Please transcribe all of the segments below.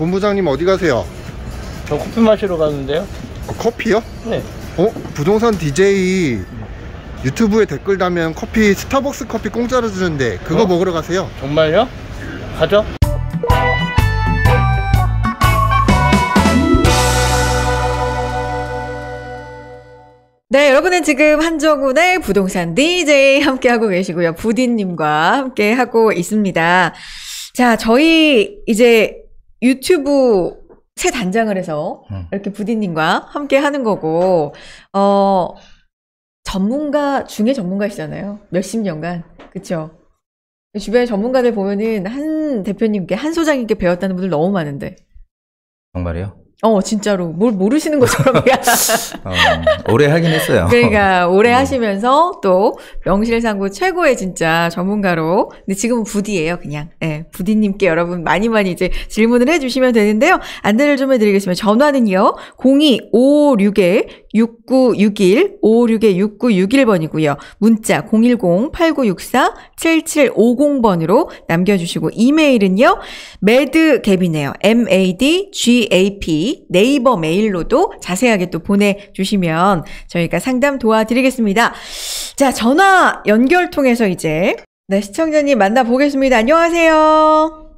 본부장님 어디 가세요? 저 커피 마시러 가는데요. 어, 커피요? 네. 어? 부동산 DJ 유튜브에 댓글 달면 커피 스타벅스 커피 공짜로 주는데 그거 어? 먹으러 가세요. 정말요? 가죠. 네, 여러분은 지금 한정훈의 부동산 DJ 함께하고 계시고요. 부디님과 함께하고 있습니다. 자, 저희 이제 유튜브 새 단장을 해서 음. 이렇게 부디님과 함께 하는 거고, 어, 전문가 중에 전문가시잖아요. 몇십 년간. 그쵸? 주변에 전문가들 보면은 한 대표님께, 한 소장님께 배웠다는 분들 너무 많은데. 정말이요? 어, 진짜로. 뭘 모르시는 것처럼. 어, 오래 하긴 했어요. 그러니까, 오래 음. 하시면서 또 명실상부 최고의 진짜 전문가로. 근데 지금은 부디예요, 그냥. 예, 네, 부디님께 여러분 많이 많이 이제 질문을 해주시면 되는데요. 안내를 좀 해드리겠습니다. 전화는요, 0256-6961, 5 6 6 9 6 1번이고요 문자 010-8964-7750번으로 남겨주시고, 이메일은요, 매드갭이네요. m-a-d-g-a-p 네이버 메일로도 자세하게 또 보내주시면 저희가 상담 도와드리겠습니다. 자, 전화 연결 통해서 이제 네, 시청자님 만나보겠습니다. 안녕하세요.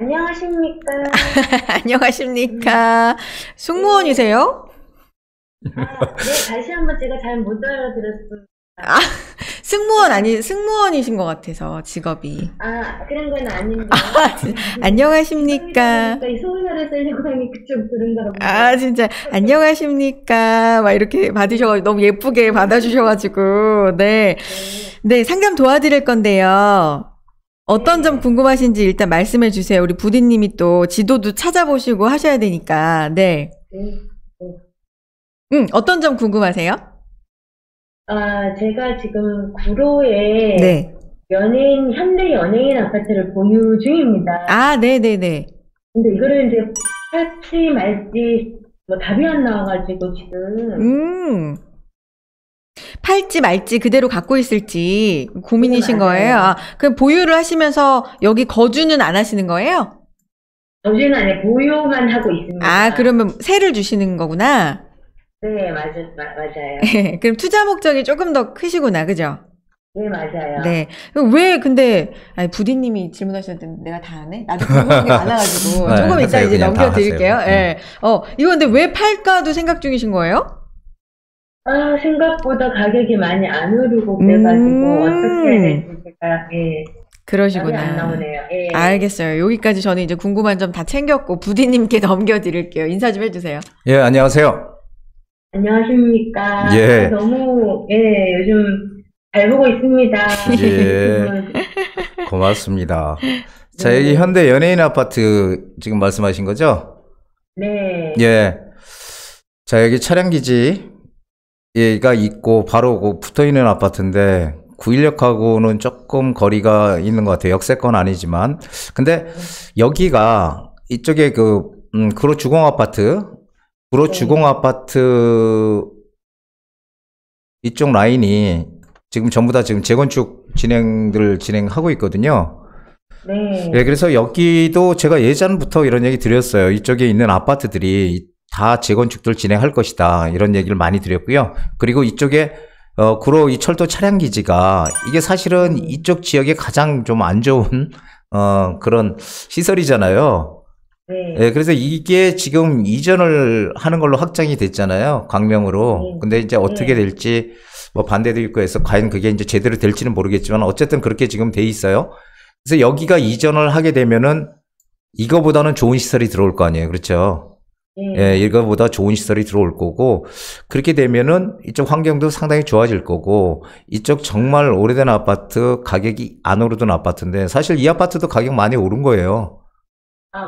안녕하십니까. 안녕하십니까. 승무원이세요? 아, 네, 다시 한번 제가 잘 못알아들었습니다 아, 승무원 아닌 승무원이신 것 같아서 직업이. 아 그런 건 아닌데. 아, 안녕하십니까. 그러니까 소문을 쓰려고 하니 그쪽 그런가 보다. 아 진짜 안녕하십니까. 막 이렇게 받으셔가지고 너무 예쁘게 받아주셔가지고 네. 네 상담 도와드릴 건데요. 어떤 점 궁금하신지 일단 말씀해 주세요. 우리 부디님이 또 지도도 찾아보시고 하셔야 되니까. 네. 네, 네. 음, 어떤 점 궁금하세요? 아, 제가 지금 구로에 네. 연예인, 현대 연예인 아파트를 보유 중입니다. 아, 네네네. 네, 네. 근데 이거를 이제 할지 말지 뭐 답이 안 나와가지고 지금 음. 팔지 말지 그대로 갖고 있을지 고민이신 음, 거예요. 아, 그럼 보유를 하시면서 여기 거주는 안 하시는 거예요? 거주는 아니에 보유만 하고 있습니다. 아, 그러면 세를 주시는 거구나. 네, 맞아, 마, 맞아요. 그럼 투자 목적이 조금 더 크시구나, 그죠? 네, 맞아요. 네. 왜, 근데, 아니, 부디님이 질문하셨는데 내가 다 하네? 나도 궁금한 게 많아가지고. 네, 조금 이따 이제 넘겨드릴게요. 하세 예. 어, 이거 근데 왜 팔까도 생각 중이신 거예요? 아, 생각보다 가격이 많이 안 오르고 그래가지고, 음. 어떻게 해야 될지 제가, 예. 그러시구나. 안 나오네요. 예. 알겠어요. 여기까지 저는 이제 궁금한 점 다 챙겼고, 부디님께 넘겨드릴게요. 인사 좀 해주세요. 예, 안녕하세요. 안녕하십니까. 예. 너무, 예, 요즘 잘 보고 있습니다. 예. 고맙습니다. 자, 네. 여기 현대 연예인 아파트 지금 말씀하신 거죠? 네. 예. 자, 여기 차량기지. 얘가 있고 바로 그 붙어 있는 아파트인데 구인역하고는 조금 거리가 있는 것 같아요. 역세권 아니지만. 근데 네. 여기가 이쪽에 그 음, 그로 주공 아파트 구로주공 아파트 이쪽 라인이 지금 전부 다 지금 재건축 진행들을 진행하고 있거든요. 네. 예, 그래서 여기도 제가 예전부터 이런 얘기 드렸어요. 이쪽에 있는 아파트들이 다 재건축들 진행할 것이다. 이런 얘기를 많이 드렸고요. 그리고 이쪽에 어, 구로 이 철도 차량 기지가 이게 사실은 이쪽 지역에 가장 좀 안 좋은 어, 그런 시설이잖아요. 네. 예, 그래서 이게 지금 이전을 하는 걸로 확정이 됐잖아요. 광명으로. 네. 근데 이제 어떻게 네. 될지 뭐 반대도 있고 해서 과연 그게 이제 제대로 될지는 모르겠지만 어쨌든 그렇게 지금 돼 있어요. 그래서 여기가 이전을 하게 되면은 이거보다는 좋은 시설이 들어올 거 아니에요. 그렇죠? 네. 예, 이거보다 좋은 시설이 들어올 거고 그렇게 되면은 이쪽 환경도 상당히 좋아질 거고 이쪽 정말 오래된 아파트 가격이 안 오르던 아파트인데 사실 이 아파트도 가격 많이 오른 거예요.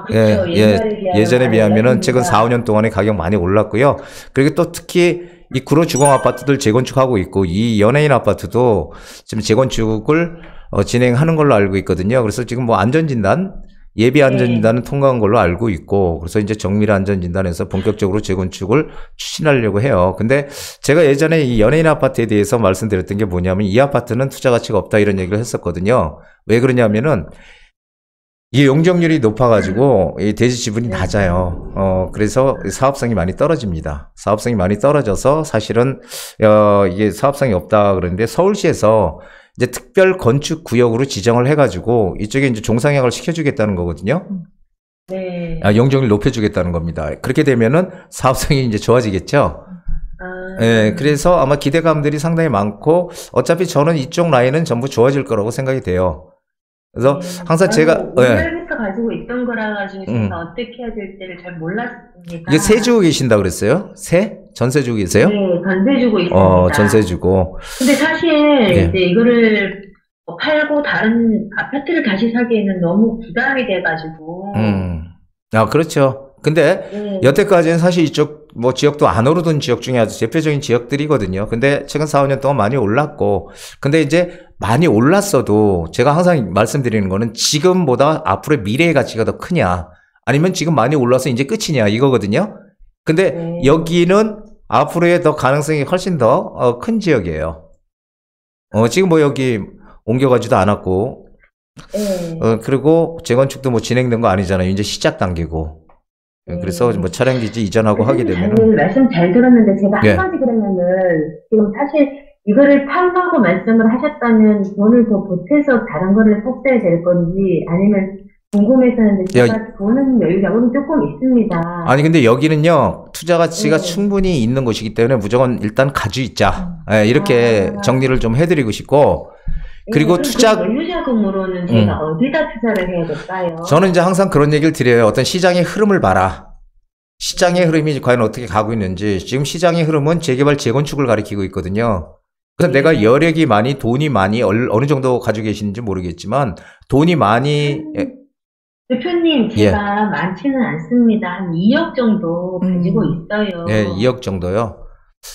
그렇죠. 예, 예, 예전에 비하면은 최근 4, 5년 동안에 가격 많이 올랐고요. 그리고 또 특히 이 구로 주공 아파트들 재건축하고 있고 이 연예인 아파트도 지금 재건축을 어, 진행하는 걸로 알고 있거든요. 그래서 지금 뭐 안전진단 예비 네. 안전진단은 네. 통과한 걸로 알고 있고 그래서 이제 정밀 안전진단에서 본격적으로 재건축을 추진하려고 해요. 근데 제가 예전에 이 연예인 아파트에 대해서 말씀드렸던 게 뭐냐면 이 아파트는 투자 가치가 없다 이런 얘기를 했었거든요. 왜 그러냐면은 이게 용적률이 높아가지고 음. 이 대지 지분이 네. 낮아요. 어 그래서 사업성이 많이 떨어집니다. 사업성이 많이 떨어져서 사실은 어 이게 사업성이 없다 그러는데 서울시에서 이제 특별 건축 구역으로 지정을 해가지고 이쪽에 이제 종상향을 시켜주겠다는 거거든요. 네. 아, 용적률 높여주겠다는 겁니다. 그렇게 되면은 사업성이 이제 좋아지겠죠. 아... 예, 그래서 아마 기대감들이 상당히 많고 어차피 저는 이쪽 라인은 전부 좋아질 거라고 생각이 돼요. 그래서 음. 항상 제가 옛날부터 예. 가지고 있던 거라 가지고 제가 음. 어떻게 해야 될지를 잘 몰랐습니다. 이게세 주고 계신다 그랬어요? 세? 전세 주고 계세요? 네, 전세 주고 어, 있습니다. 어, 전세 주고. 근데 사실 예. 이제 이거를 뭐 팔고 다른 아파트를 다시 사기에는 너무 부담이 돼가지고. 음, 아 그렇죠. 근데 네. 여태까지는 사실 이쪽 뭐 지역도 안 오르던 지역 중에 아주 대표적인 지역들이거든요. 근데 최근 4, 5년 동안 많이 올랐고, 근데 이제 많이 올랐어도 제가 항상 말씀드리는 거는 지금보다 앞으로의 미래의 가치가 더 크냐 아니면 지금 많이 올라서 이제 끝이냐 이거거든요. 근데 네. 여기는 앞으로의 더 가능성이 훨씬 더큰 어, 지역이에요. 어, 지금 뭐 여기 옮겨가지도 않았고 네. 어, 그리고 재건축도 뭐 진행된 거 아니잖아요. 이제 시작 단계고. 예, 네. 그래서 뭐 차량기지 이전하고 하게 되면 네, 네, 말씀 잘 들었는데 제가 예. 한 가지 그러면은 지금 사실 이거를 파악하고 말씀을 하셨다면 돈을 더 보태서 다른 거를 샀어야 될 건지 아니면 궁금해서는 제가 보는 여유가 조금 있습니다. 아니 근데 여기는요 투자 가치가 네. 충분히 있는 곳이기 때문에 무조건 일단 가지있자 음. 네, 이렇게 아, 정리를 좀 해드리고 싶고 그리고 네, 투자 그 연료자금으로는 제가 음. 어디다 투자를 해야 될까요? 저는 이제 항상 그런 얘기를 드려요. 어떤 시장의 흐름을 봐라. 시장의 흐름이 과연 어떻게 가고 있는지 지금 시장의 흐름은 재개발 재건축을 가리키고 있거든요. 그래서 내가 여력이 많이 돈이 많이 어느 정도 가지고 계시는지 모르겠지만 돈이 많이 예. 대표님 예. 제가 예. 많지는 않습니다. 한 2억 정도 음. 가지고 음. 있어요. 네, 2억 정도요.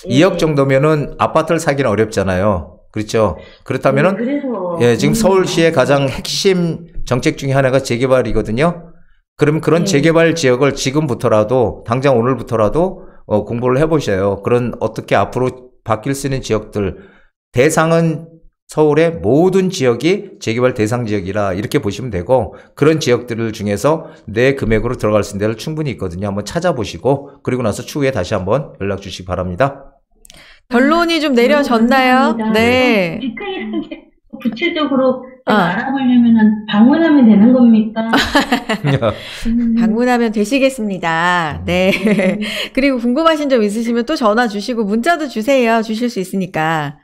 예. 2억 정도면은 아파트를 사기는 어렵잖아요. 그렇죠. 그렇다면은 네, 그래서... 예, 지금 음. 서울시의 가장 핵심 정책 중에 하나가 재개발이거든요. 그럼 그런 예. 재개발 지역을 지금부터라도 당장 오늘부터라도 어, 공부를 해보셔요. 그런 어떻게 앞으로 바뀔 수 있는 지역들 대상은 서울의 모든 지역이 재개발 대상 지역이라 이렇게 보시면 되고 그런 지역들을 중에서 내 금액으로 들어갈 수 있는 데를 충분히 있거든요. 한번 찾아보시고 그리고 나서 추후에 다시 한번 연락 주시기 바랍니다. 결론이 좀 내려졌나요? 네. 구체적으로 어. 알아보려면 방문하면 되는 겁니까? 방문하면 되시겠습니다. 네. 음. 그리고 궁금하신 점 있으시면 또 전화 주시고 문자도 주세요. 주실 수 있으니까.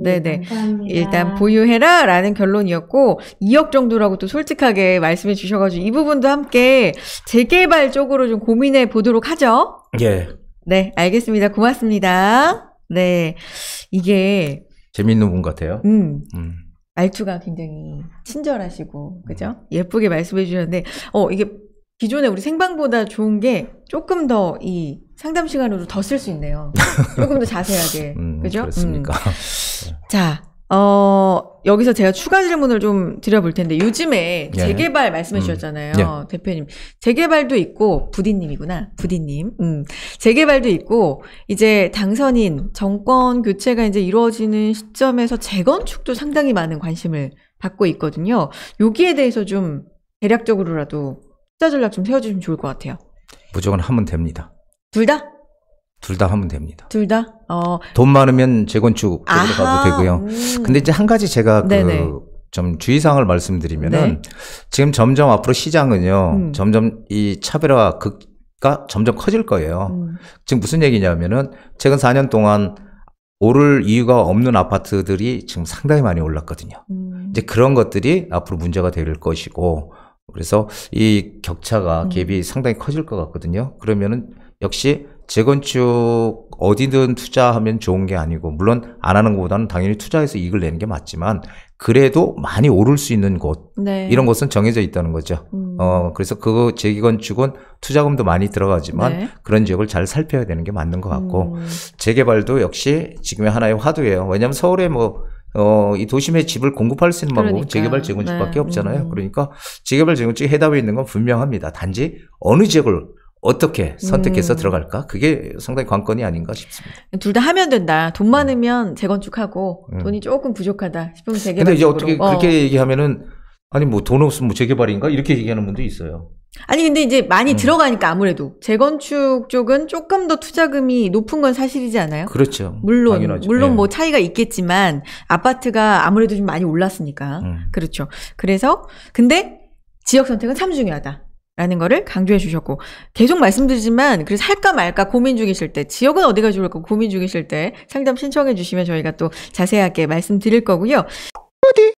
네, 네 일단 보유해라 라는 결론이었고, 2억 정도라고 또 솔직하게 말씀해 주셔가지고, 이 부분도 함께 재개발 쪽으로 좀 고민해 보도록 하죠. 예. 네, 알겠습니다. 고맙습니다. 네. 이게. 재밌는 분 같아요. 음. 음. 말투가 굉장히 친절하시고, 그죠? 예쁘게 말씀해 주셨는데, 어, 이게 기존에 우리 생방보다 좋은 게 조금 더 이 상담 시간으로 더 쓸 수 있네요. 조금 더 자세하게. 음, 그죠? 그렇습니까? 음. 자, 어, 여기서 제가 추가 질문을 좀 드려볼 텐데, 요즘에 예. 재개발 말씀해 주셨잖아요. 음. 예. 대표님. 재개발도 있고, 부디님이구나. 부디님. 음. 재개발도 있고, 이제 당선인, 정권 교체가 이제 이루어지는 시점에서 재건축도 상당히 많은 관심을 받고 있거든요. 여기에 대해서 좀 대략적으로라도 투자 전략 좀 세워주시면 좋을 것 같아요. 무조건 하면 됩니다. 둘 다? 둘 다 하면 됩니다. 둘 다? 어. 돈 많으면 재건축 들어가도 되고요. 음. 근데 이제 한 가지 제가 그. 좀 주의사항을 말씀드리면은 네. 지금 점점 앞으로 시장은요 음. 점점 이 차별화 극가 점점 커질 거예요. 음. 지금 무슨 얘기냐면은 최근 4년 동안 오를 이유가 없는 아파트들이 지금 상당히 많이 올랐거든요. 음. 이제 그런 것들이 앞으로 문제가 될 것이고 그래서 이 격차가 음. 갭이 상당히 커질 것 같거든요. 그러면은 역시 재건축 어디든 투자하면 좋은 게 아니고 물론 안 하는 것보다는 당연히 투자해서 이익을 내는 게 맞지만 그래도 많이 오를 수 있는 곳 네. 이런 것은 정해져 있다는 거죠. 음. 어 그래서 그 재건축은 투자금도 많이 들어가지만 네. 그런 지역을 잘 살펴야 되는 게 맞는 것 같고 음. 재개발도 역시 지금의 하나의 화두예요. 왜냐하면 서울에 뭐 어, 이 도심에 집을 공급할 수 있는 방법 그러니까, 재개발 재건축밖에 네. 없잖아요. 음. 그러니까 재개발 재건축에 해답이 있는 건 분명합니다. 단지 어느 지역을 어떻게 선택해서 음. 들어갈까? 그게 상당히 관건이 아닌가 싶습니다. 둘 다 하면 된다. 돈 음. 많으면 재건축하고 음. 돈이 조금 부족하다 싶으면 재개발. 근데 이제 어떻게 어. 그렇게 얘기하면은 아니 뭐 돈 없으면 뭐 재개발인가 이렇게 얘기하는 분도 있어요. 아니 근데 이제 많이 음. 들어가니까 아무래도 재건축 쪽은 조금 더 투자금이 높은 건 사실이지 않아요? 그렇죠. 물론 당연하죠. 물론 네. 뭐 예. 차이가 있겠지만 아파트가 아무래도 좀 많이 올랐으니까 음. 그렇죠. 그래서 근데 지역 선택은 참 중요하다. 라는 거를 강조해 주셨고 계속 말씀드리지만 그래서 할까 말까 고민 중이실 때 지역은 어디가 좋을까 고민 중이실 때 상담 신청해 주시면 저희가 또 자세하게 말씀드릴 거고요. 어디